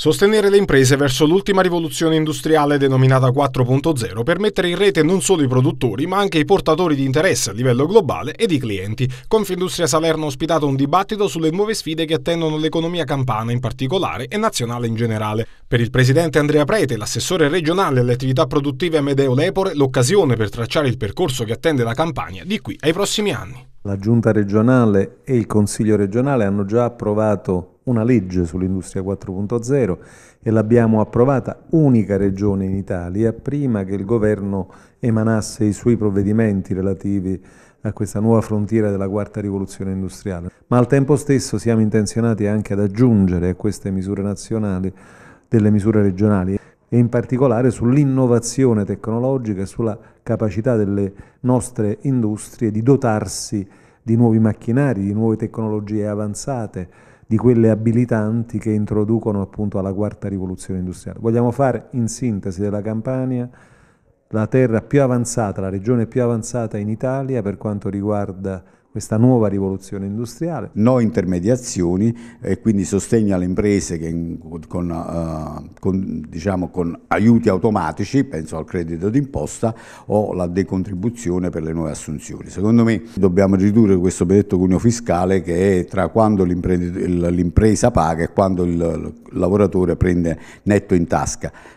Sostenere le imprese verso l'ultima rivoluzione industriale denominata 4.0 per mettere in rete non solo i produttori ma anche i portatori di interesse a livello globale ed i clienti. Confindustria Salerno ha ospitato un dibattito sulle nuove sfide che attendono l'economia campana in particolare e nazionale in generale. Per il presidente Andrea Prete l'assessore regionale alle attività produttive Amedeo Lepore l'occasione per tracciare il percorso che attende la campagna di qui ai prossimi anni. La Giunta regionale e il Consiglio regionale hanno già approvato una legge sull'industria 4.0 e l'abbiamo approvata, unica regione in Italia, prima che il governo emanasse i suoi provvedimenti relativi a questa nuova frontiera della quarta rivoluzione industriale. Ma al tempo stesso siamo intenzionati anche ad aggiungere a queste misure nazionali delle misure regionali e in particolare sull'innovazione tecnologica e sulla capacità delle nostre industrie di dotarsi di nuovi macchinari, di nuove tecnologie avanzate, di quelle abilitanti che introducono appunto alla quarta rivoluzione industriale. Vogliamo fare in sintesi della Campania la terra più avanzata, la regione più avanzata in Italia per quanto riguarda questa nuova rivoluzione industriale. No intermediazioni e quindi sostegno alle imprese che con, uh, con, diciamo, con aiuti automatici, penso al credito d'imposta o la decontribuzione per le nuove assunzioni. Secondo me dobbiamo ridurre questo benedetto cuneo fiscale che è tra quando l'impresa paga e quando il lavoratore prende netto in tasca.